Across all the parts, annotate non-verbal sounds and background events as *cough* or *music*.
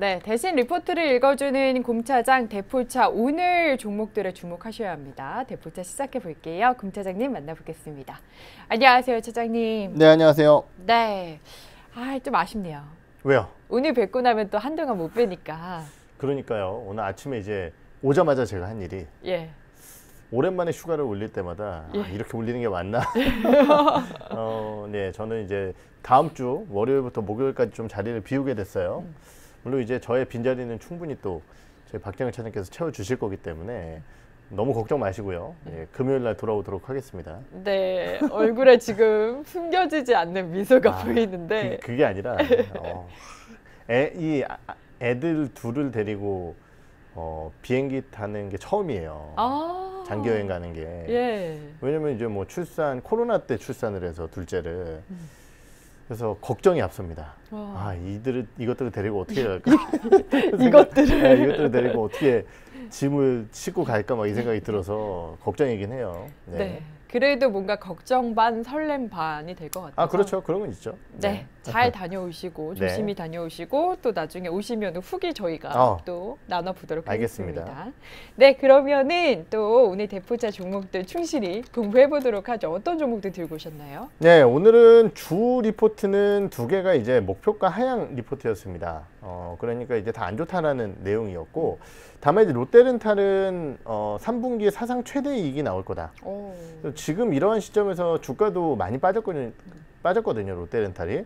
네, 대신 리포트를 읽어주는 공차장 대포차 오늘 종목들에 주목하셔야 합니다. 대포차 시작해 볼게요. 공차장님 만나보겠습니다. 안녕하세요, 차장님. 네, 안녕하세요. 네, 아, 좀 아쉽네요. 왜요? 오늘 뵙고 나면 또 한동안 못 뵈니까. 그러니까요. 오늘 아침에 이제 오자마자 제가 한 일이 예. 오랜만에 휴가를 올릴 때마다 예. 아, 이렇게 올리는 게 맞나? *laughs* 어, 네, 저는 이제 다음 주 월요일부터 목요일까지 좀 자리를 비우게 됐어요. 음. 물론 이제 저의 빈자리는 충분히 또 저희 박정희 차장께서 님 채워주실 거기 때문에 너무 걱정 마시고요. 예, 금요일 날 돌아오도록 하겠습니다. 네, 얼굴에 지금 숨겨지지 않는 미소가 아, 보이는데 그, 게 아니라 어, 애, 이 아, 아, 애들 둘을 데리고 어, 비행기 타는 게 처음이에요. 아 장기 여행 가는 게. 예. 왜냐면 이제 뭐 출산 코로나 때 출산을 해서 둘째를 음. 그래서 걱정이 앞섭니다. 와. 아 이들을 이것들을 데리고 어떻게 갈까? 이것들을 *laughs* 네, 이것들을 데리고 어떻게 짐을 싣고 갈까 막 이 생각이 들어서 걱정이긴 해요. 네. 네. 그래도 뭔가 걱정 반 설렘 반이 될 것 같아요. 아 그렇죠. 그런 건 있죠. 네. 네. 잘 다녀오시고 네. 조심히 네. 다녀오시고 또 나중에 오시면 후기 저희가 어. 또 나눠보도록 알겠습니다. 하겠습니다. 네, 그러면은 또 오늘 대포차 종목들 충실히 공부해보도록 하죠. 어떤 종목들 들고 오셨나요? 네, 오늘은 주 리포트는 두 개가 이제 목표가 하향 리포트였습니다. 어, 그러니까 이제 다 안 좋다라는 내용이었고 다만 이제 롯데렌탈은 어, 3분기에 사상 최대 이익이 나올 거다. 오. 지금 이러한 시점에서 주가도 많이 빠졌거든요. 빠졌거든요 롯데렌탈이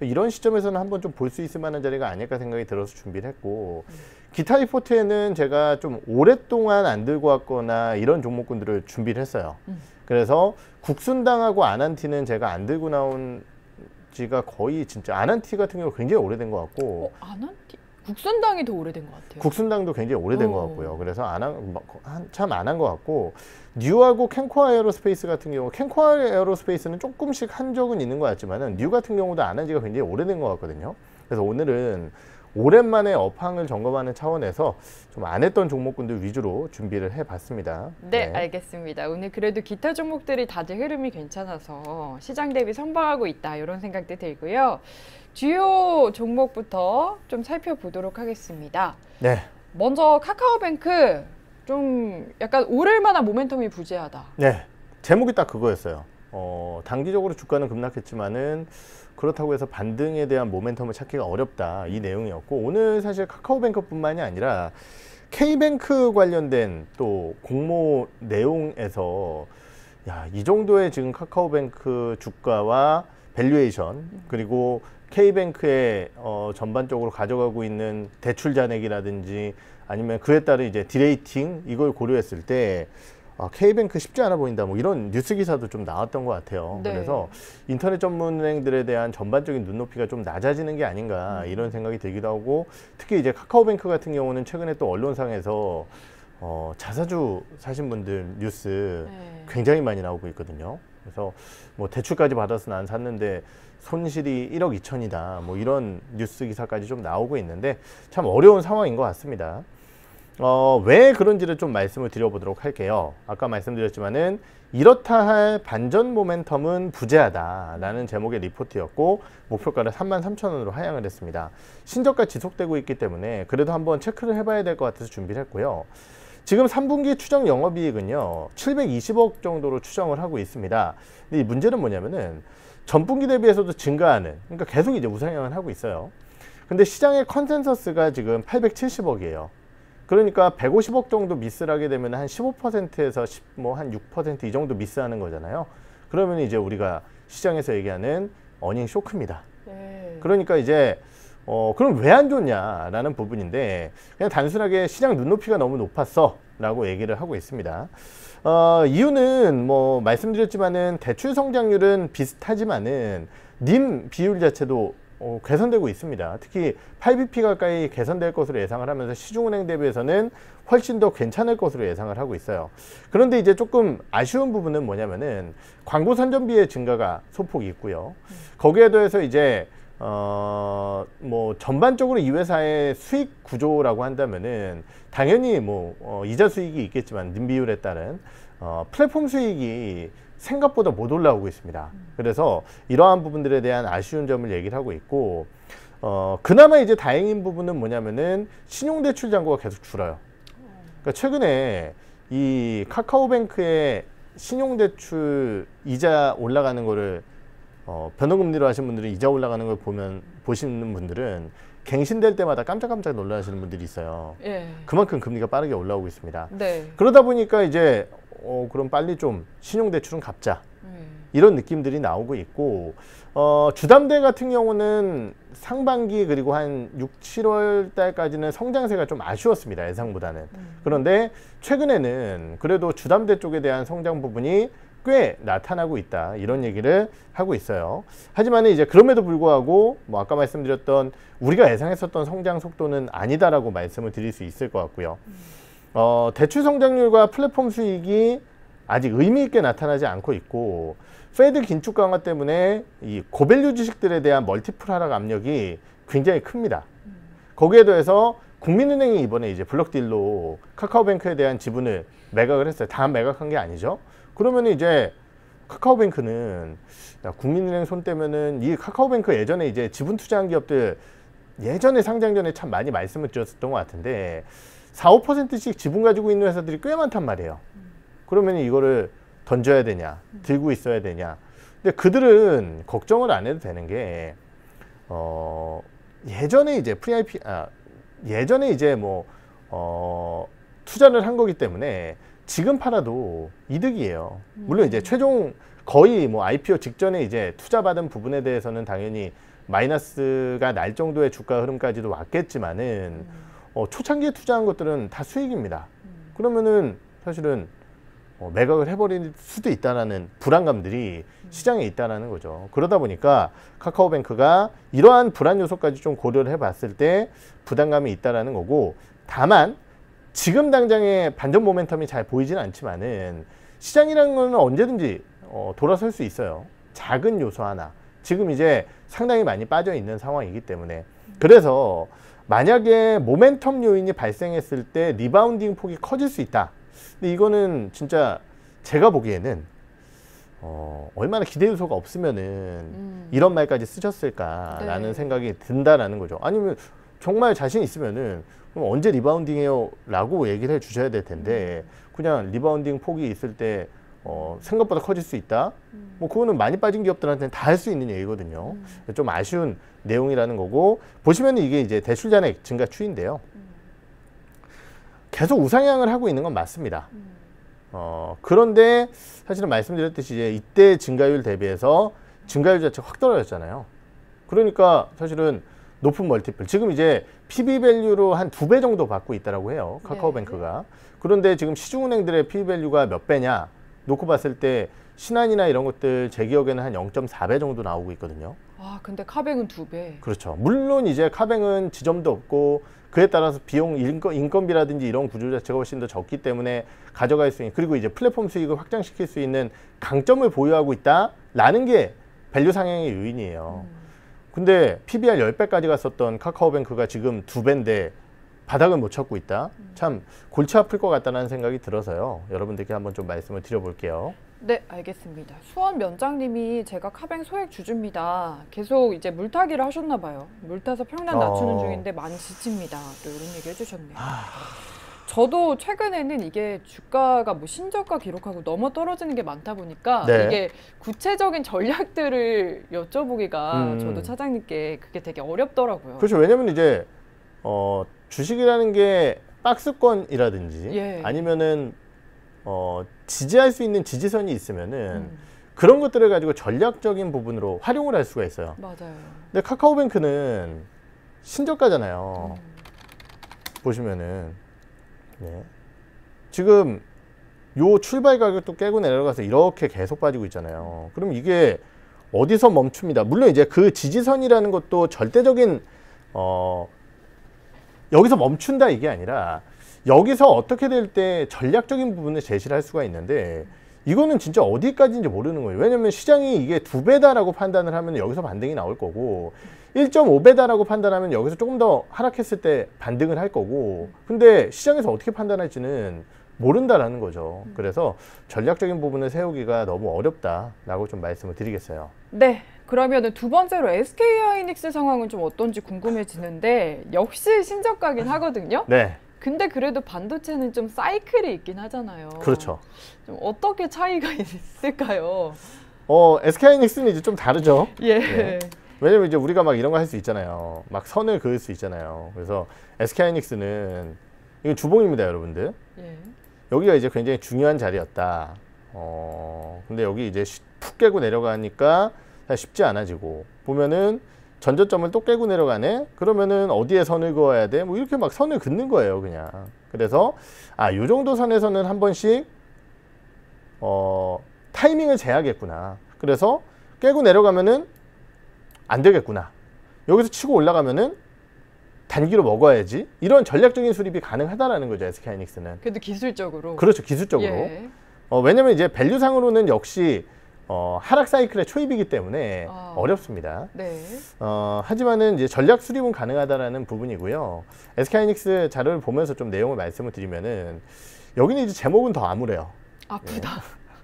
이런 시점에서는 한번 좀 볼 수 있을 만한 자리가 아닐까 생각이 들어서 준비를 했고 기타 리포트에는 제가 좀 오랫동안 안 들고 왔거나 이런 종목군들을 준비를 했어요 음. 그래서 국순당하고 아난티는 제가 안 들고 나온 지가 거의 진짜 아난티 같은 경우 굉장히 오래된 것 같고 어, 아난티 국순당이 더 오래된 것 같아요. 국순당도 굉장히 오래된 어. 것 같고요. 그래서 안한참 뭐, 안한 것 같고 뉴하고 캔코아 에어로스페이스 같은 경우 캔코아 에어로스페이스는 조금씩 한 적은 있는 것 같지만은 뉴 같은 경우도 안 한 지가 굉장히 오래된 것 같거든요. 그래서 오늘은 오랜만에 업황을 점검하는 차원에서 좀 안 했던 종목군들 위주로 준비를 해봤습니다. 네, 네, 알겠습니다. 오늘 그래도 기타 종목들이 다들 흐름이 괜찮아서 시장 대비 선방하고 있다 이런 생각도 들고요. 주요 종목부터 좀 살펴보도록 하겠습니다. 네. 먼저 카카오뱅크 좀 약간 오를 만한 모멘텀이 부재하다. 네. 제목이 딱 그거였어요. 어, 단기적으로 주가는 급락했지만은 그렇다고 해서 반등에 대한 모멘텀을 찾기가 어렵다 이 내용이었고 오늘 사실 카카오뱅크뿐만이 아니라 K뱅크 관련된 또 공모 내용에서 야, 이 정도의 지금 카카오뱅크 주가와 밸류에이션 음. 그리고 K뱅크에 어, 전반적으로 가져가고 있는 대출 잔액이라든지 아니면 그에 따른 이제 디레이팅 이걸 고려했을 때 아, K뱅크 쉽지 않아 보인다 뭐 이런 뉴스 기사도 좀 나왔던 것 같아요. 네. 그래서 인터넷 전문 은행들에 대한 전반적인 눈높이가 좀 낮아지는 게 아닌가 음. 이런 생각이 들기도 하고 특히 이제 카카오뱅크 같은 경우는 최근에 또 언론상에서 어, 자사주 사신 분들 뉴스 네. 굉장히 많이 나오고 있거든요. 그래서 뭐 대출까지 받아서 난 샀는데 손실이 1억 2천이다. 뭐 이런 뉴스 기사까지 좀 나오고 있는데 참 어려운 상황인 것 같습니다. 어, 왜 그런지를 좀 말씀을 드려보도록 할게요. 아까 말씀드렸지만은 이렇다 할 반전 모멘텀은 부재하다라는 제목의 리포트였고 목표가를 33,000원으로 하향을 했습니다. 신저가 지속되고 있기 때문에 그래도 한번 체크를 해봐야 될 것 같아서 준비를 했고요. 지금 3분기 추정 영업이익은요 720억 정도로 추정을 하고 있습니다. 근데 이 문제는 뭐냐면은 전분기 대비해서도 증가하는 그러니까 계속 이제 우상향을 하고 있어요. 근데 시장의 컨센서스가 지금 870억이에요. 그러니까 150억 정도 미스를 하게 되면 한 15%에서 뭐 한 6%이 정도 미스하는 거잖아요. 그러면 이제 우리가 시장에서 얘기하는 어닝 쇼크입니다. 네. 그러니까 이제 어 그럼 왜 안 좋냐라는 부분인데 그냥 단순하게 시장 눈높이가 너무 높았어라고 얘기를 하고 있습니다. 어, 이유는 뭐 말씀드렸지만은 대출 성장률은 비슷하지만은 님 비율 자체도 어, 개선되고 있습니다. 특히 8BP 가까이 개선될 것으로 예상을 하면서 시중은행 대비해서는 훨씬 더 괜찮을 것으로 예상을 하고 있어요. 그런데 이제 조금 아쉬운 부분은 뭐냐면은 광고 선전비의 증가가 소폭이 있고요. 거기에 더해서 이제 어, 뭐 전반적으로 이 회사의 수익 구조라고 한다면은 당연히 뭐 어, 이자 수익이 있겠지만 님비율에 따른 어, 플랫폼 수익이 생각보다 못 올라오고 있습니다. 그래서 이러한 부분들에 대한 아쉬운 점을 얘기를 하고 있고 어, 그나마 이제 다행인 부분은 뭐냐면은 신용대출 잔고가 계속 줄어요. 그러니까 최근에 이 카카오뱅크의 신용대출 이자 올라가는 거를 어, 변호금리로 하신 분들이 이자 올라가는 걸 보면 보시는 분들은 갱신될 때마다 깜짝깜짝 놀라시는 분들이 있어요. 예. 그만큼 금리가 빠르게 올라오고 있습니다. 네. 그러다 보니까 이제 어, 그럼 빨리 좀 신용대출은 갚자. 음. 이런 느낌들이 나오고 있고 어, 주담대 같은 경우는 상반기 그리고 한 6, 7월 달까지는 성장세가 좀 아쉬웠습니다. 예상보다는. 음. 그런데 최근에는 그래도 주담대 쪽에 대한 성장 부분이 꽤 나타나고 있다 이런 얘기를 하고 있어요 하지만 이제 그럼에도 불구하고 뭐 아까 말씀드렸던 우리가 예상했었던 성장 속도는 아니다라고 말씀을 드릴 수 있을 것 같고요 음. 어, 대출 성장률과 플랫폼 수익이 아직 의미 있게 나타나지 않고 있고 페드 긴축 강화 때문에 이 고밸류 주식들에 대한 멀티플 하락 압력이 굉장히 큽니다 음. 거기에 더해서 국민은행이 이번에 이제 블록딜로 카카오뱅크에 대한 지분을 매각을 했어요. 다 매각한 게 아니죠. 그러면 이제 카카오뱅크는 국민은행 손 떼면은 이 카카오뱅크 예전에 이제 지분 투자한 기업들 예전에 상장 전에 참 많이 말씀을 드렸었던 것 같은데 4, 5%씩 지분 가지고 있는 회사들이 꽤 많단 말이에요. 그러면 이거를 던져야 되냐, 들고 있어야 되냐. 근데 그들은 걱정을 안 해도 되는 게, 어, 예전에 이제 프리 아이피 아, 예전에 이제 뭐, 어, 투자를 한 거기 때문에 지금 팔아도 이득이에요. 음. 물론 이제 최종 거의 뭐 IPO 직전에 이제 투자받은 부분에 대해서는 당연히 마이너스가 날 정도의 주가 흐름까지도 왔겠지만은 음. 어, 초창기에 투자한 것들은 다 수익입니다. 음. 그러면은 사실은 어, 매각을 해버릴 수도 있다라는 불안감들이 시장에 있다라는 거죠. 그러다 보니까 카카오뱅크가 이러한 불안 요소까지 좀 고려를 해봤을 때 부담감이 있다라는 거고 다만 지금 당장의 반전 모멘텀이 잘 보이진 않지만은 시장이라는 거는 언제든지 어, 돌아설 수 있어요. 작은 요소 하나. 지금 이제 상당히 많이 빠져 있는 상황이기 때문에 그래서 만약에 모멘텀 요인이 발생했을 때 리바운딩 폭이 커질 수 있다. 근데 이거는 진짜 제가 보기에는 어, 얼마나 기대 요소가 없으면은 음. 이런 말까지 쓰셨을까라는 네. 생각이 든다라는 거죠. 아니면 정말 자신 있으면은 그럼 언제 리바운딩해요? 라고 얘기를 해 주셔야 될 텐데 그냥 리바운딩 폭이 있을 때 어, 생각보다 커질 수 있다. 음. 뭐 그거는 많이 빠진 기업들한테는 다 할 수 있는 얘기거든요. 음. 좀 아쉬운 내용이라는 거고 보시면 이게 이제 대출 잔액 증가 추인데요. 음. 계속 우상향을 하고 있는 건 맞습니다. 음. 어, 그런데 사실은 말씀드렸듯이 이제 이때 증가율 대비해서 증가율 자체가 확 떨어졌잖아요. 그러니까 사실은 높은 멀티플. 지금 이제 PB 밸류로 한 두 배 정도 받고 있다라고 해요. 네. 카카오뱅크가. 그런데 지금 시중은행들의 PB 밸류가 몇 배냐? 놓고 봤을 때 신한이나 이런 것들 제 기억에는 한 0.4배 정도 나오고 있거든요. 아, 근데 카뱅은 두 배. 그렇죠. 물론 이제 카뱅은 지점도 없고 그에 따라서 비용 인건, 인건비라든지 이런 구조 자체가 훨씬 더 적기 때문에 가져갈 수 있는 그리고 이제 플랫폼 수익을 확장시킬 수 있는 강점을 보유하고 있다라는 게 밸류 상향의 요인이에요. 음. 근데 PBR 10배까지 갔었던 카카오뱅크가 지금 2배인데 바닥을 못 찾고 있다. 참 골치 아플 것 같다는 생각이 들어서요. 여러분들께 한번 좀 말씀을 드려볼게요. 네, 알겠습니다. 수원 면장님이 제가 카뱅 소액 주주입니다. 계속 이제 물타기를 하셨나 봐요. 물타서 평난 낮추는 어... 중인데 많이 지칩니다. 또 이런 얘기 해주셨네요. 하... 아. 저도 최근에는 이게 주가가 뭐 신저가 기록하고 넘어 떨어지는 게 많다 보니까 네. 이게 구체적인 전략들을 여쭤보기가 음. 저도 차장님께 그게 되게 어렵더라고요. 그렇죠. 왜냐면 이제 어, 주식이라는 게 박스권이라든지 예. 아니면은 어, 지지할 수 있는 지지선이 있으면은 음. 그런 것들을 가지고 전략적인 부분으로 활용을 할 수가 있어요. 맞아요. 근데 카카오뱅크는 신저가잖아요. 음. 보시면은 네. 지금 요 출발 가격도 깨고 내려가서 이렇게 계속 빠지고 있잖아요. 그럼 이게 어디서 멈춥니다. 물론 이제 그 지지선이라는 것도 절대적인 어 여기서 멈춘다 이게 아니라 여기서 어떻게 될 때 전략적인 부분을 제시할 수가 있는데 이거는 진짜 어디까지인지 모르는 거예요. 왜냐면 시장이 이게 두 배다라고 판단을 하면 여기서 반등이 나올 거고 1.5배다라고 판단하면 여기서 조금 더 하락했을 때 반등을 할 거고 근데 시장에서 어떻게 판단할지는 모른다라는 거죠. 그래서 전략적인 부분을 세우기가 너무 어렵다라고 좀 말씀을 드리겠어요. 네. 그러면 두 번째로 SK 하이닉스 상황은 좀 어떤지 궁금해지는데 역시 신적가긴 하거든요. 네. 근데 그래도 반도체는 좀 사이클이 있긴 하잖아요. 그렇죠. 좀 어떻게 차이가 *laughs* 있을까요? 어, s k 이닉스는 이제 좀 다르죠. 예. 네. 왜냐면 이제 우리가 막 이런 거 할 수 있잖아요. 막 선을 그을 수 있잖아요. 그래서 s k 이닉스는 이건 주봉입니다, 여러분들. 예. 여기가 이제 굉장히 중요한 자리였다. 어, 근데 여기 이제 푹 깨고 내려가니까 쉽지 않아지고 보면은 전저점을 또 깨고 내려가네? 그러면은 어디에 선을 그어야 돼? 뭐 이렇게 막 선을 긋는 거예요, 그냥. 그래서, 아, 요 정도 선에서는 한 번씩, 어, 타이밍을 재야겠구나. 그래서 깨고 내려가면은 안 되겠구나. 여기서 치고 올라가면은 단기로 먹어야지. 이런 전략적인 수립이 가능하다라는 거죠, SK하이닉스는. 그래도 기술적으로. 그렇죠, 기술적으로. 예. 어, 왜냐면 이제 밸류상으로는 역시 어, 하락 사이클의 초입이기 때문에 아. 어렵습니다. 네. 어, 하지만은 이제 전략 수립은 가능하다라는 부분이고요. SK하이닉스 자료를 보면서 좀 내용을 말씀을 드리면은 여기는 이제 제목은 더 암울해요. 아, 아프다. 예.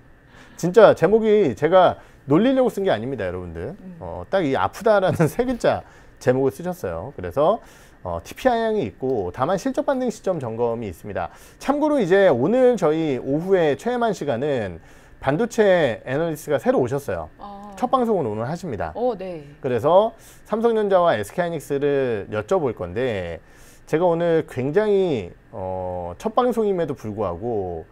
*laughs* 진짜 제목이 제가 놀리려고 쓴 게 아닙니다, 여러분들. 음. 어, 딱 이 아프다라는 *laughs* 세 글자 제목을 쓰셨어요. 그래서 어, TPI향이 있고 다만 실적 반등 시점 점검이 있습니다. 참고로 이제 오늘 저희 오후에 최애만 시간은 반도체 애널리스트가 새로 오셨어요. 아. 첫 방송은 오늘 하십니다. 어, 네. 그래서 삼성전자와 SK하이닉스를 여쭤볼 건데 제가 오늘 굉장히 어, 첫 방송임에도 불구하고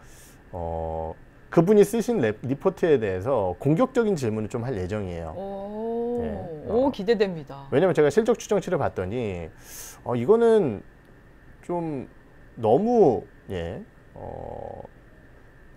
어, 그분이 쓰신 랩, 리포트에 대해서 공격적인 질문을 좀 할 예정이에요. 오, 네. 어. 오 기대됩니다. 왜냐면 제가 실적 추정치를 봤더니 어, 이거는 좀 너무 예, 어,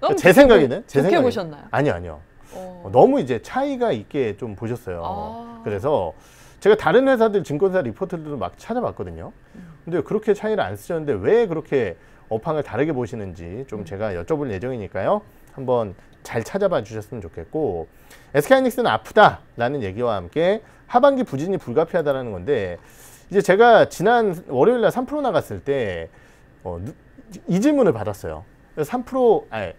그러제 생각에는 좋게 생각에 보셨나요? 아니요 아니요. 어. 어. 너무 이제 차이가 있게 좀 보셨어요. 아. 그래서 제가 다른 회사들 증권사 리포트들도 막 찾아봤거든요. 음. 근데 그렇게 차이를 안 쓰셨는데 왜 그렇게 업황을 다르게 보시는지 좀 음. 제가 여쭤볼 예정이니까요. 한번 잘 찾아봐 주셨으면 좋겠고 SK하이닉스는 아프다라는 얘기와 함께 하반기 부진이 불가피하다라는 건데 이제 제가 지난 월요일 날 3% 나갔을 때이 어, 질문을 받았어요. 3% 아니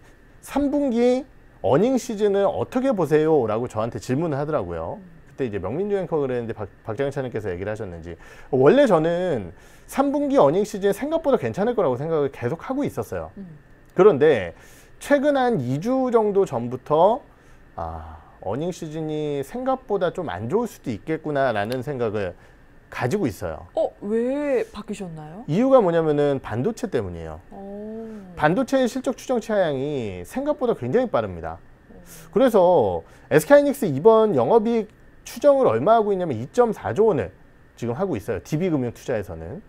3분기 어닝 시즌을 어떻게 보세요? 라고 저한테 질문을 하더라고요. 그때 이제 명민주 앵커가 그랬는데 박, 장정찬님께서 얘기를 하셨는지 원래 저는 3분기 어닝 시즌 생각보다 괜찮을 거라고 생각을 계속 하고 있었어요. 음. 그런데 최근 한 2주 정도 전부터 아 어닝 시즌이 생각보다 좀 안 좋을 수도 있겠구나라는 생각을 가지고 있어요. 어, 왜 바뀌셨나요? 이유가 뭐냐면은 반도체 때문이에요. 오. 어. 반도체의 실적 추정 차량이 생각보다 굉장히 빠릅니다. 그래서 s k 이닉스 이번 영업이익 추정을 얼마 하고 있냐면 2.4조 원을 지금 하고 있어요. DB금융 투자에서는.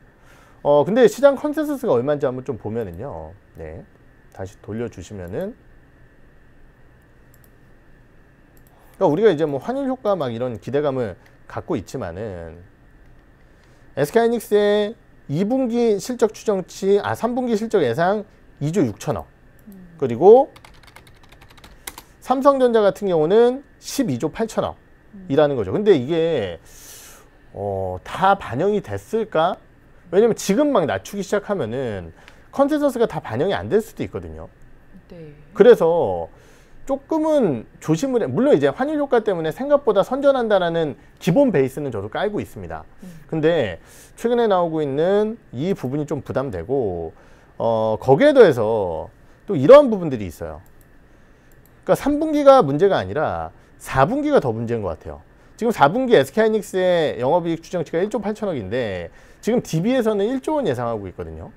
어, 근데 시장 컨센서스가 얼마인지 한번 좀 보면은요. 네. 다시 돌려주시면은 그러니까 우리가 이제 뭐 환율 효과 막 이런 기대감을 갖고 있지만은 SK하이닉스의 2분기 실적 추정치, 아 3분기 실적 예상 2조 6천억. 음. 그리고 삼성전자 같은 경우는 12조 8천억 음. 이라는 거죠. 근데 이게 어, 다 반영이 됐을까? 왜냐면 지금 막 낮추기 시작하면은 컨센서스가 다 반영이 안 될 수도 있거든요. 네. 그래서 조금은 조심을 해. 물론 이제 환율 효과 때문에 생각보다 선전한다라는 기본 베이스는 저도 깔고 있습니다. 음. 근데 최근에 나오고 있는 이 부분이 좀 부담되고 어 거기에 더해서 또 이러한 부분들이 있어요. 그러니까 3분기가 문제가 아니라 4분기가 더 문제인 것 같아요. 지금 4분기 SK하이닉스의 영업이익 추정치가 1조 8천억인데 지금 DB에서는 1조 원 예상하고 있거든요.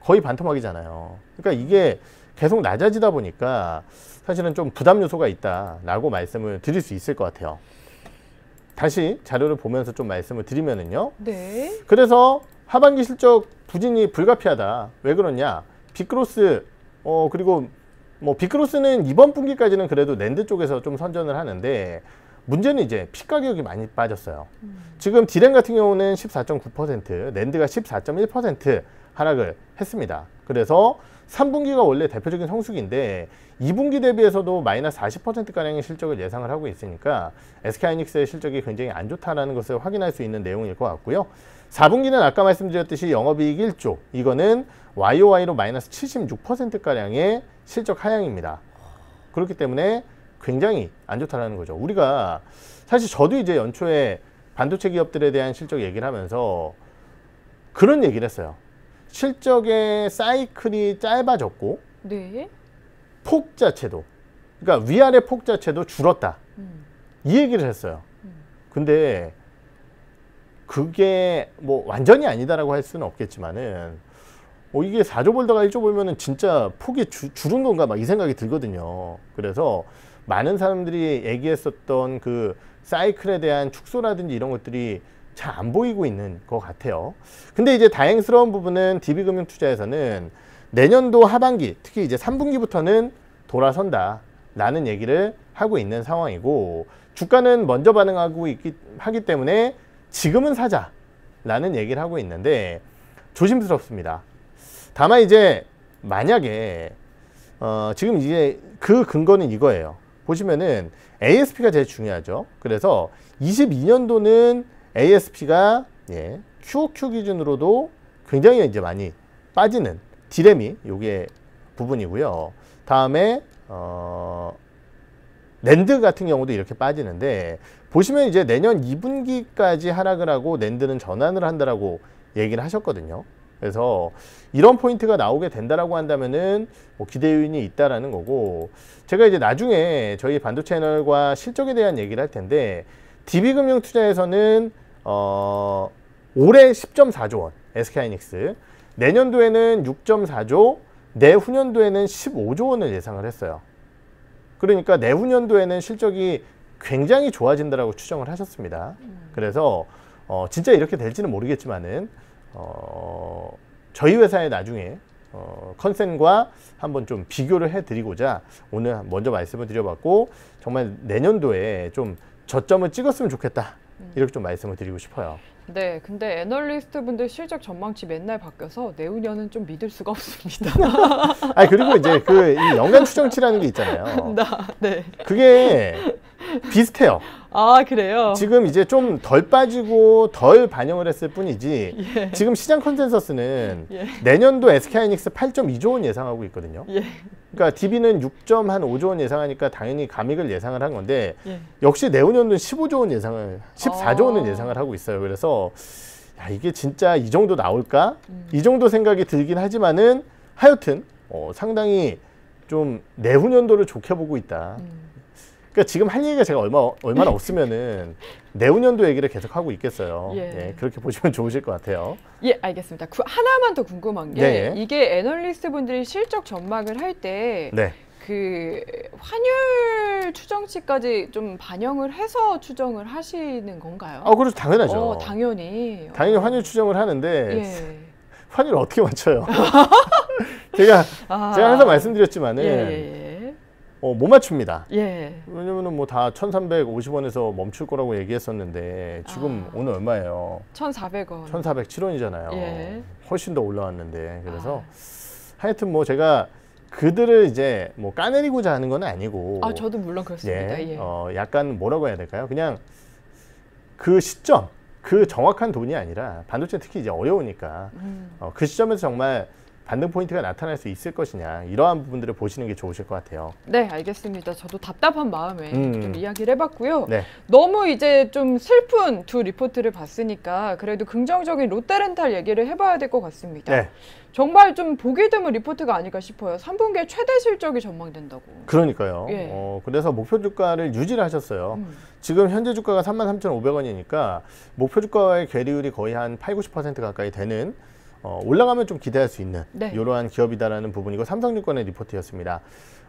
거의 반토막이잖아요. 그러니까 이게 계속 낮아지다 보니까 사실은 좀 부담 요소가 있다라고 말씀을 드릴 수 있을 것 같아요. 다시 자료를 보면서 좀 말씀을 드리면은요. 네. 그래서 하반기 실적 부진이 불가피하다. 왜 그러냐? 빅크로스어 그리고 뭐 비크로스는 이번 분기까지는 그래도 랜드 쪽에서 좀 선전을 하는데 문제는 이제 피 가격이 많이 빠졌어요. 음. 지금 디램 같은 경우는 14.9%, 랜드가 14.1% 하락을 했습니다. 그래서 3분기가 원래 대표적인 성수기인데 2분기 대비해서도 마이너스 40%가량의 실적을 예상을 하고 있으니까 SK하이닉스의 실적이 굉장히 안 좋다라는 것을 확인할 수 있는 내용일 것 같고요. 4분기는 아까 말씀드렸듯이 영업이익 1조 이거는 YOY로 마이너스 76%가량의 실적 하향입니다. 그렇기 때문에 굉장히 안 좋다라는 거죠. 우리가 사실 저도 이제 연초에 반도체 기업들에 대한 실적 얘기를 하면서 그런 얘기를 했어요. 실적의 사이클이 짧아졌고 네. 폭 자체도 그러니까 위아래 폭 자체도 줄었다. 음. 이 얘기를 했어요. 음. 근데 그게 뭐 완전히 아니다라고 할 수는 없겠지만은 어, 이게 4조 볼더가 1조 보면은 진짜 폭이 주, 줄은 건가 막 이 생각이 들거든요. 그래서 많은 사람들이 얘기했었던 그 사이클에 대한 축소라든지 이런 것들이 잘안 보이고 있는 것 같아요. 근데 이제 다행스러운 부분은 DB금융투자에서는 내년도 하반기, 특히 이제 3분기부터는 돌아선다라는 얘기를 하고 있는 상황이고 주가는 먼저 반응하고 있기 하기 때문에 지금은 사자라는 얘기를 하고 있는데 조심스럽습니다. 다만 이제 만약에 어, 지금 이제 그 근거는 이거예요. 보시면은 ASP가 제일 중요하죠. 그래서 22년도는 ASP가 예, QOQ 기준으로도 굉장히 이제 많이 빠지는 디램이 요게 부분이고요. 다음에 어, 랜드 같은 경우도 이렇게 빠지는데 보시면 이제 내년 2분기까지 하락을 하고 랜드는 전환을 한다라고 얘기를 하셨거든요. 그래서 이런 포인트가 나오게 된다라고 한다면은 뭐 기대 요인이 있다라는 거고 제가 이제 나중에 저희 반도 채널과 실적에 대한 얘기를 할 텐데 DB금융 투자에서는 어, 올해 10.4조 원 SK하이닉스 내년도에는 6.4조 내후년도에는 15조 원을 예상을 했어요. 그러니까 내후년도에는 실적이 굉장히 좋아진다라고 추정을 하셨습니다. 음. 그래서 어, 진짜 이렇게 될지는 모르겠지만은 어, 저희 회사에 나중에 어, 컨센과 한번 좀 비교를 해드리고자 오늘 먼저 말씀을 드려봤고 정말 내년도에 좀 저점을 찍었으면 좋겠다 이렇게 좀 말씀을 드리고 싶어요. 네, 근데 애널리스트 분들 실적 전망치 맨날 바뀌어서 내후년은 좀 믿을 수가 없습니다. *laughs* 아 그리고 이제 그이 연간 추정치라는 게 있잖아요. *laughs* 나, 네. 그게 비슷해요. 아 그래요? 지금 이제 좀 덜 빠지고 덜 반영을 했을 뿐이지 예. 지금 시장 컨센서스는 예. 내년도 SK하이닉스 8.2조 원 예상하고 있거든요. 예. 그러니까 DB는 6.5조 원 예상하니까 당연히 감익을 예상을 한 건데 예. 역시 내후년도는 15조 원 예상을 14조 원을 아. 예상을 하고 있어요. 그래서 야, 이게 진짜 이 정도 나올까? 음. 이 정도 생각이 들긴 하지만은 하여튼 어, 상당히 좀 내후년도를 좋게 보고 있다. 음. 그러니까 지금 할 얘기가 제가 얼마 얼마나 없으면은 *laughs* 내후년도 얘기를 계속 하고 있겠어요. 예. 예. 그렇게 보시면 좋으실 것 같아요. 예, 알겠습니다. 그 하나만 더 궁금한 게 네. 이게 애널리스트 분들이 실적 전망을 할때 네. 그 환율 추정치까지 좀 반영을 해서 추정을 하시는 건가요? 어, 그렇죠. 당연하죠. 어, 당연히. 당연히 어. 환율 추정을 하는데 예. *laughs* 환율 어떻게 맞춰요? *laughs* 제가 아. 제가 항상 말씀드렸지만은 예. 예, 예. 어, 못 맞춥니다. 예. 왜냐면은 뭐다 1,350원에서 멈출 거라고 얘기했었는데 지금 아. 오늘 얼마예요? 1,400원. 1,407원이잖아요. 예. 훨씬 더 올라왔는데 그래서 아. 하여튼 뭐 제가 그들을 이제 뭐 까내리고자 하는 건 아니고 아 저도 물론 그렇습니다. 예, 예. 어, 약간 뭐라고 해야 될까요? 그냥 그 시점, 그 정확한 돈이 아니라 반도체 특히 이제 어려우니까 음. 어, 그 시점에서 정말 반등 포인트가 나타날 수 있을 것이냐 이러한 부분들을 보시는 게 좋으실 것 같아요. 네 알겠습니다. 저도 답답한 마음에 음. 좀 이야기를 해봤고요. 네. 너무 이제 좀 슬픈 두 리포트를 봤으니까 그래도 긍정적인 롯데렌탈 얘기를 해봐야 될 것 같습니다. 네. 정말 좀 보기 드문 리포트가 아닐까 싶어요. 3분기에 최대 실적이 전망된다고. 그러니까요. 예. 어, 그래서 목표 주가를 유지를 하셨어요. 음. 지금 현재 주가가 33,500원이니까 목표 주가와의 괴리율이 거의 한 8, 90% 가까이 되는 어, 올라가면 좀 기대할 수 있는 네. 이러한 기업이다라는 부분이고 삼성증권의 리포트였습니다.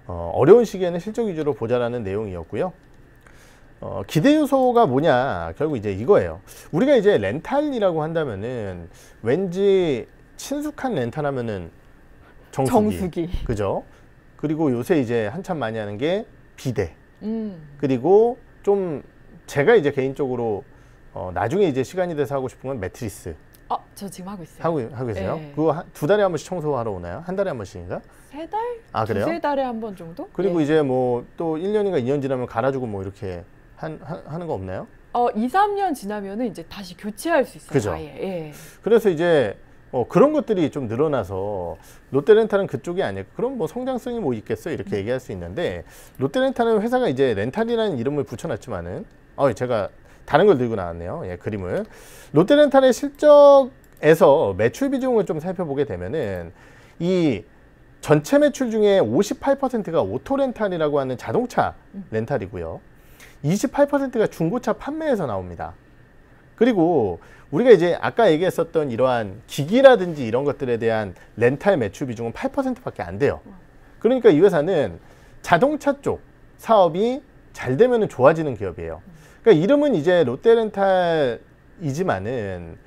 어, 어려운 시기에는 실적 위주로 보자라는 내용이었고요. 어, 기대 요소가 뭐냐 결국 이제 이거예요. 우리가 이제 렌탈이라고 한다면은 왠지 친숙한 렌탈 하면은 정수기, 정수기. 그죠? 그리고 요새 이제 한참 많이 하는 게 비대. 음. 그리고 좀 제가 이제 개인적으로 어, 나중에 이제 시간이 돼서 하고 싶은 건 매트리스. 어, 저 지금 하고 있어요. 하고 하고 계세요? 네. 그거 한, 두 달에 한 번씩 청소하러 오나요? 한 달에 한 번씩인가? 세 달? 아 그래요? 세 달에 한 번 정도? 그리고 네. 이제 뭐 또 1년인가 2년 지나면 갈아주고 뭐 이렇게 한, 하, 하는 거 없나요? 어, 2, 3년 지나면은 이제 다시 교체할 수 있어요. 그죠? 예. 그래서 이제 어, 그런 것들이 좀 늘어나서 롯데렌탈은 그쪽이 아닐까 그럼 뭐 성장성이 뭐 있겠어 이렇게 음. 얘기할 수 있는데 롯데렌탈은 회사가 이제 렌탈이라는 이름을 붙여놨지만은 어, 제가 다른 걸 들고 나왔네요. 예, 그림을. 롯데렌탈의 실적에서 매출 비중을 좀 살펴보게 되면은 이 전체 매출 중에 58%가 오토렌탈이라고 하는 자동차 렌탈이고요. 28%가 중고차 판매에서 나옵니다. 그리고 우리가 이제 아까 얘기했었던 이러한 기기라든지 이런 것들에 대한 렌탈 매출 비중은 8%밖에 안 돼요. 그러니까 이 회사는 자동차 쪽 사업이 잘 되면 좋아지는 기업이에요. 그러니까 이름은 이제 롯데렌탈이지만은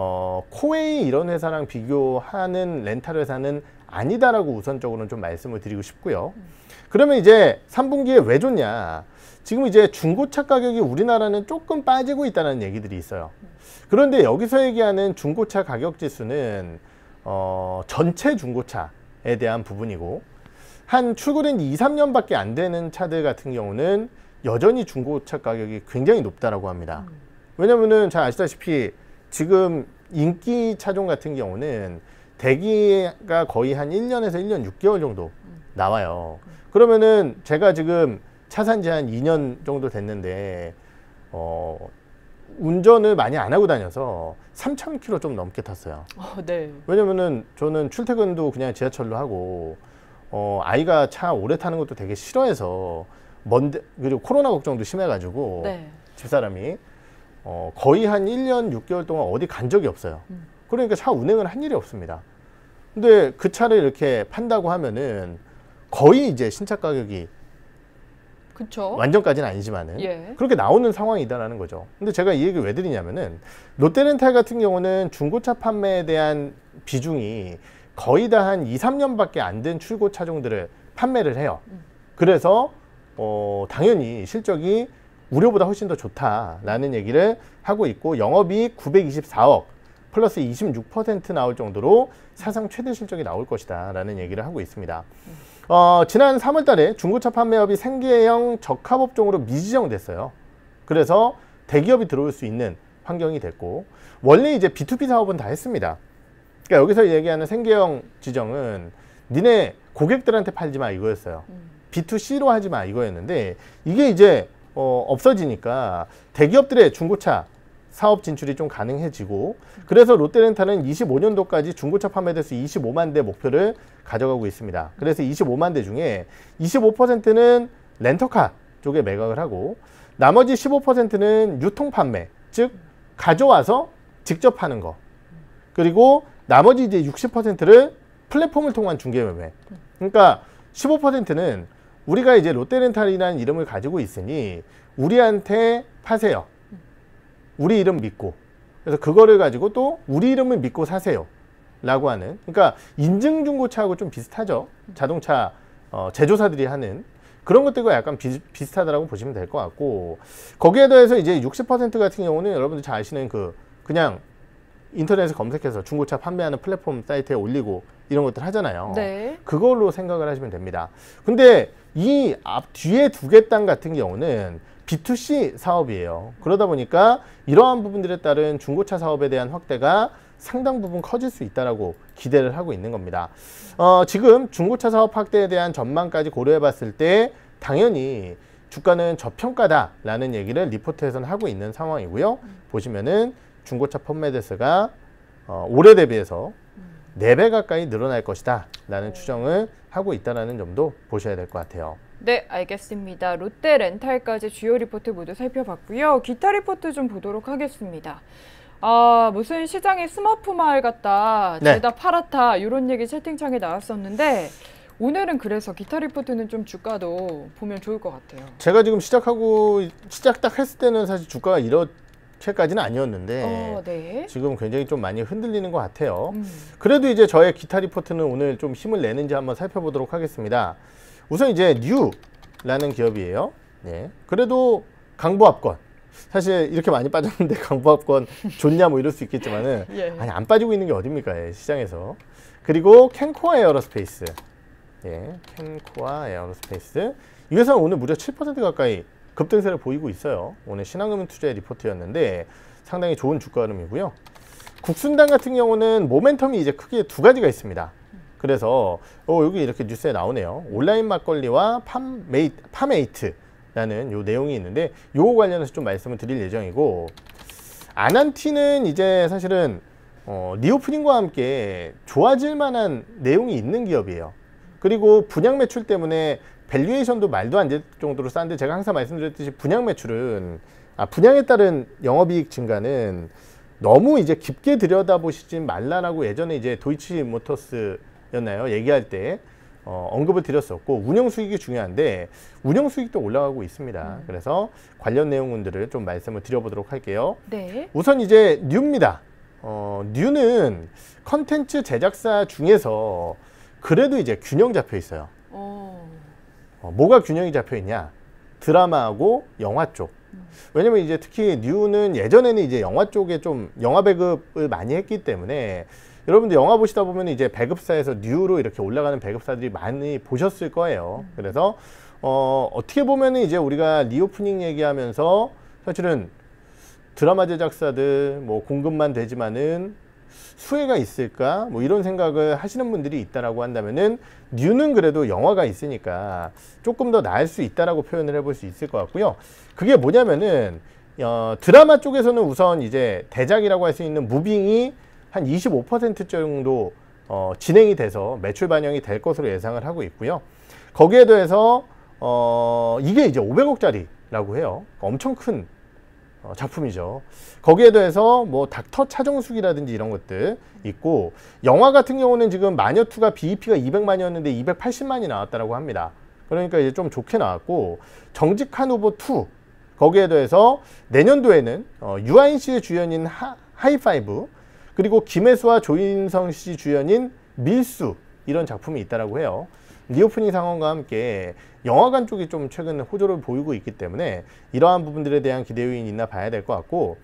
어, 코웨이 이런 회사랑 비교하는 렌탈 회사는 아니다라고 우선적으로는 좀 말씀을 드리고 싶고요. 그러면 이제 3분기에 왜 좋냐? 지금 이제 중고차 가격이 우리나라는 조금 빠지고 있다는 얘기들이 있어요. 그런데 여기서 얘기하는 중고차 가격 지수는 어, 전체 중고차에 대한 부분이고 한 출고된 2, 3년밖에 안 되는 차들 같은 경우는 여전히 중고차 가격이 굉장히 높다라고 합니다. 음. 왜냐면은 잘 아시다시피 지금 인기 차종 같은 경우는 대기가 거의 한 1년에서 1년 6개월 정도 나와요. 그러면은 제가 지금 차산지한 2년 정도 됐는데 어 운전을 많이 안 하고 다녀서 3,000km 좀 넘게 탔어요. 어, 네. 왜냐면은 저는 출퇴근도 그냥 지하철로 하고 어 아이가 차 오래 타는 것도 되게 싫어해서 먼데 그리고 코로나 걱정도 심해가지고 네. 집사람이 어, 거의 한 일 년 육개월 동안 어디 간 적이 없어요. 음. 그러니까 차 운행을 한 일이 없습니다. 근데 그 차를 이렇게 판다고 하면은 거의 이제 신차 가격이 그쵸? 완전까지는 아니지만은 예. 그렇게 나오는 상황이다라는 거죠. 근데 제가 이 얘기를 왜 드리냐면은 롯데렌탈 같은 경우는 중고차 판매에 대한 비중이 거의 다 한 2, 3년밖에 안 된 출고 차종들을 판매를 해요. 음. 그래서 어, 당연히 실적이 우려보다 훨씬 더 좋다라는 얘기를 하고 있고 영업이익 924억 플러스 26% 나올 정도로 사상 최대 실적이 나올 것이다라는 얘기를 하고 있습니다. 어, 지난 3월 달에 중고차 판매업이 생계형 적합업종으로 미지정됐어요. 그래서 대기업이 들어올 수 있는 환경이 됐고 원래 이제 B2B 사업은 다 했습니다. 그러니까 여기서 얘기하는 생계형 지정은 니네 고객들한테 팔지 마 이거였어요. 음. B2C로 하지 마 이거였는데 이게 이제 어, 없어지니까 대기업들의 중고차 사업 진출이 좀 가능해지고 그래서 롯데렌탈은 25년도까지 중고차 판매 대수 25만 대 목표를 가져가고 있습니다. 그래서 25만 대 중에 25%는 렌터카 쪽에 매각을 하고 나머지 15%는 유통 판매, 즉 가져와서 직접 파는 거. 그리고 나머지 이제 60%를 플랫폼을 통한 중개 매매. 그러니까 15%는 우리가 이제 롯데렌탈이라는 이름을 가지고 있으니 우리한테 파세요. 우리 이름 믿고. 그래서 그거를 가지고 또 우리 이름을 믿고 사세요. 라고 하는. 그러니까 인증중고차하고 좀 비슷하죠. 자동차 어, 제조사들이 하는. 그런 것들과 약간 비, 비슷하다고 보시면 될 것 같고 거기에 더해서 이제 60% 같은 경우는 여러분들 잘 아시는 그 그냥 인터넷에 검색해서 중고차 판매하는 플랫폼 사이트에 올리고 이런 것들 하잖아요. 네. 그걸로 생각을 하시면 됩니다. 근데 이앞 뒤에 두 개 땅 같은 경우는 B2C 사업이에요. 그러다 보니까 이러한 부분들에 따른 중고차 사업에 대한 확대가 상당 부분 커질 수 있다라고 기대를 하고 있는 겁니다. 어, 지금 중고차 사업 확대에 대한 전망까지 고려해 봤을 때 당연히 주가는 저평가다라는 얘기를 리포트에서는 하고 있는 상황이고요. 보시면은 중고차 판매대수가 어, 올해 대비해서 네배 가까이 늘어날 것이다 라는 추정을 하고 있다는 점도 보셔야 될 것 같아요. 네, 알겠습니다. 롯데 렌탈까지 주요 리포트 모두 살펴봤고요. 기타 리포트 좀 보도록 하겠습니다. 아, 무슨 시장이 스머프 마을 같다, 네. 대다 팔았다 이런 얘기 채팅창에 나왔었는데 오늘은 그래서 기타 리포트는 좀 주가도 보면 좋을 것 같아요. 제가 지금 시작하고 시작 딱 했을 때는 사실 주가가 이렇 최까지는 아니었는데 어, 네. 지금 굉장히 좀 많이 흔들리는 것 같아요. 음. 그래도 이제 저의 기타 리포트는 오늘 좀 힘을 내는지 한번 살펴보도록 하겠습니다. 우선 이제 뉴라는 기업이에요. 네. 그래도 강보합권 사실 이렇게 많이 빠졌는데 *laughs* 강보합권 좋냐 뭐 이럴 수 있겠지만은 예. 아니 안 빠지고 있는 게 어딥니까 예, 시장에서 그리고 캔코아 에어로스페이스 예 캔코아 에어로스페이스 이 회사는 오늘 무려 7% 가까이 급등세를 보이고 있어요. 오늘 신한금융투자의 리포트였는데 상당히 좋은 주가 흐름이고요. 국순당 같은 경우는 모멘텀이 이제 크게 두 가지가 있습니다. 그래서 어, 여기 이렇게 뉴스에 나오네요. 온라인 막걸리와 팜메이, 트 팜에이트라는 요 내용이 있는데 요 관련해서 좀 말씀을 드릴 예정이고 아난티는 이제 사실은 어, 리오프닝과 함께 좋아질 만한 내용이 있는 기업이에요. 그리고 분양 매출 때문에 밸류에이션도 말도 안 될 정도로 싼데 제가 항상 말씀드렸듯이 분양 매출은 아 분양에 따른 영업이익 증가는 너무 이제 깊게 들여다보시진 말라라고 예전에 이제 도이치 모터스였나요 얘기할 때 어, 언급을 드렸었고 운영 수익이 중요한데 운영 수익도 올라가고 있습니다. 음. 그래서 관련 내용들을 좀 말씀을 드려보도록 할게요. 네. 우선 이제 뉴입니다. 어, 뉴는 컨텐츠 제작사 중에서 그래도 이제 균형 잡혀 있어요. 오. 어. 어, 뭐가 균형이 잡혀 있냐? 드라마하고 영화 쪽. 왜냐면 이제 특히 뉴는 예전에는 이제 영화 쪽에 좀 영화 배급을 많이 했기 때문에 여러분들 영화 보시다 보면 이제 배급사에서 뉴로 이렇게 올라가는 배급사들이 많이 보셨을 거예요. 음. 그래서 어, 어떻게 보면 은 이제 우리가 리오프닝 얘기하면서 사실은 드라마 제작사들 뭐 공급만 되지만은 수혜가 있을까? 뭐 이런 생각을 하시는 분들이 있다라고 한다면은 뉴는 그래도 영화가 있으니까 조금 더 나을 수 있다라고 표현을 해볼 수 있을 것 같고요. 그게 뭐냐면은 어, 드라마 쪽에서는 우선 이제 대작이라고 할 수 있는 무빙이 한 25% 정도 어, 진행이 돼서 매출 반영이 될 것으로 예상을 하고 있고요. 거기에 대해서 어, 이게 이제 500억짜리라고 해요. 엄청 큰 어, 작품이죠. 거기에 더해서 뭐 닥터 차정숙이라든지 이런 것들 있고 영화 같은 경우는 지금 마녀2가 BEP가 200만이었는데 280만이 나왔다고 합니다. 그러니까 이제 좀 좋게 나왔고 정직한 후보 2 거기에 더해서 내년도에는 어, 유아인 씨의 주연인 하, 하이파이브 그리고 김혜수와 조인성 씨 주연인 밀수 이런 작품이 있다라고 해요. 리오프닝 네 상황과 함께 영화관 쪽이 좀 최근 호조를 보이고 있기 때문에 이러한 부분들에 대한 기대 요인이 있나 봐야 될 것 같고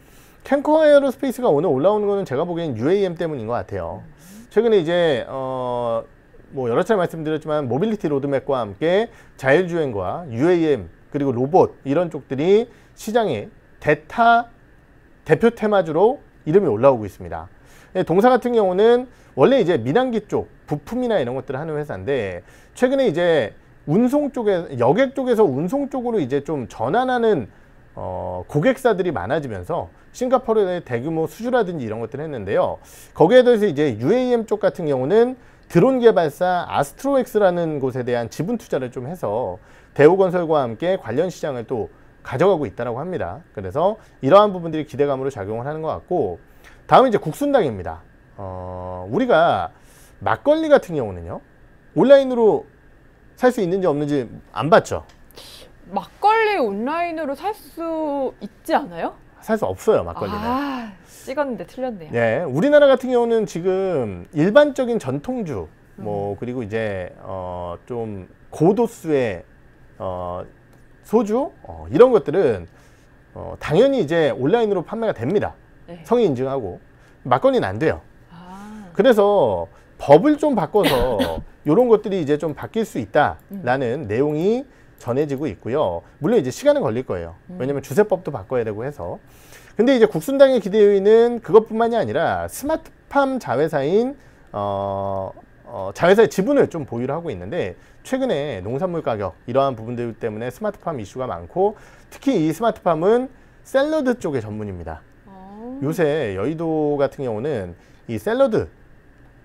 캔커 에어로스페이스가 오늘 올라오는 거는 제가 보기엔 UAM 때문인 것 같아요. 최근에 이제 어, 뭐 여러 차례 말씀드렸지만 모빌리티 로드맵과 함께 자율주행과 UAM 그리고 로봇 이런 쪽들이 시장에 대타 대표 테마주로 이름이 올라오고 있습니다. 예, 동사 같은 경우는 원래 이제 민항기 쪽 부품이나 이런 것들을 하는 회사인데 최근에 이제 운송 쪽에 여객 쪽에서 운송 쪽으로 이제 좀 전환하는 어, 고객사들이 많아지면서 싱가포르의 대규모 수주라든지 이런 것들을 했는데요. 거기에 대해서 이제 UAM 쪽 같은 경우는 드론 개발사 아스트로엑스라는 곳에 대한 지분 투자를 좀 해서 대우건설과 함께 관련 시장을 또 가져가고 있다고 합니다. 그래서 이러한 부분들이 기대감으로 작용을 하는 것 같고 다음은 이제 국순당입니다. 어, 우리가 막걸리 같은 경우는요. 온라인으로 살 수 있는지 없는지 안 봤죠? 막걸리 온라인으로 살 수 있지 않아요? 살 수 없어요 아, 막걸리는. 아, 찍었는데 틀렸네요. 네, 우리나라 같은 경우는 지금 일반적인 전통주 뭐, 음. 뭐 그리고 이제 어, 좀 고도수의 어, 소주 어, 이런 것들은 어, 당연히 이제 온라인으로 판매가 됩니다. 네. 성인 인증하고 막걸리는 안 돼요. 아. 그래서 법을 좀 바꿔서 이런 *laughs* 것들이 이제 좀 바뀔 수 있다라는 음. 내용이 전해지고 있고요. 물론 이제 시간은 걸릴 거예요. 음. 왜냐하면 주세법도 바꿔야 되고 해서. 근데 이제 국순당의 기대위는 그것뿐만이 아니라 스마트팜 자회사인 어, 어, 자회사의 지분을 좀 보유를 하고 있는데 최근에 농산물 가격 이러한 부분들 때문에 스마트팜 이슈가 많고 특히 이 스마트팜은 샐러드 쪽의 전문입니다. 오. 어. 요새 여의도 같은 경우는 이 샐러드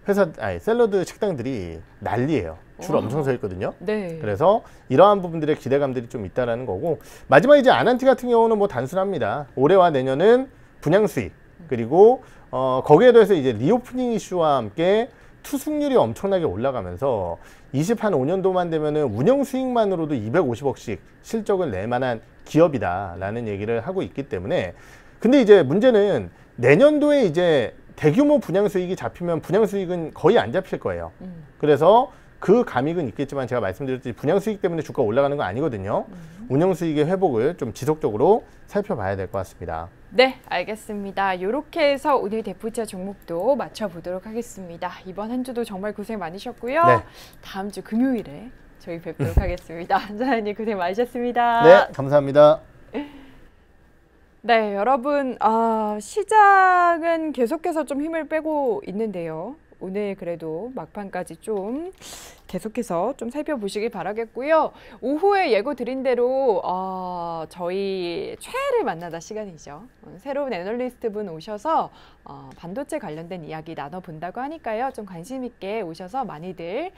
회사 아니 샐러드 식당들이 난리예요. 줄 와. 엄청 서 있거든요. 네. 그래서 이러한 부분들의 기대감들이 좀 있다라는 거고 마지막 이제 아난티 같은 경우는 뭐 단순합니다. 올해와 내년은 분양 수익 그리고 어, 거기에 더해서 이제 리오프닝 이슈와 함께 투숙률이 엄청나게 올라가면서 20 한 5년도만 되면은 운영 수익만으로도 250억씩 실적을 낼 만한 기업이다라는 얘기를 하고 있기 때문에 근데 이제 문제는 내년도에 이제 대규모 분양 수익이 잡히면 분양 수익은 거의 안 잡힐 거예요. 음. 그래서 그 감익은 있겠지만 제가 말씀드렸듯이 분양 수익 때문에 주가 올라가는 건 아니거든요. 음. 운영 수익의 회복을 좀 지속적으로 살펴봐야 될 것 같습니다. 네, 알겠습니다. 이렇게 해서 오늘 대포차 종목도 맞춰보도록 하겠습니다. 이번 한 주도 정말 고생 많으셨고요. 네. 다음 주 금요일에 저희 뵙도록 하겠습니다. 한자연님 *laughs* 고생 많으셨습니다. 네, 감사합니다. 네, 여러분, 아, 시장은 계속해서 좀 힘을 빼고 있는데요. 오늘 그래도 막판까지 좀 계속해서 좀 살펴보시길 바라겠고요. 오후에 예고 드린 대로 어, 저희 최애를 만나다 시간이죠. 새로운 애널리스트 분 오셔서 어, 반도체 관련된 이야기 나눠본다고 하니까요. 좀 관심 있게 오셔서 많이들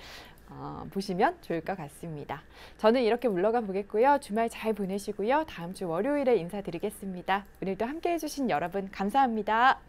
어, 보시면 좋을 것 같습니다. 저는 이렇게 물러가 보겠고요. 주말 잘 보내시고요. 다음 주 월요일에 인사드리겠습니다. 오늘도 함께해 주신 여러분 감사합니다.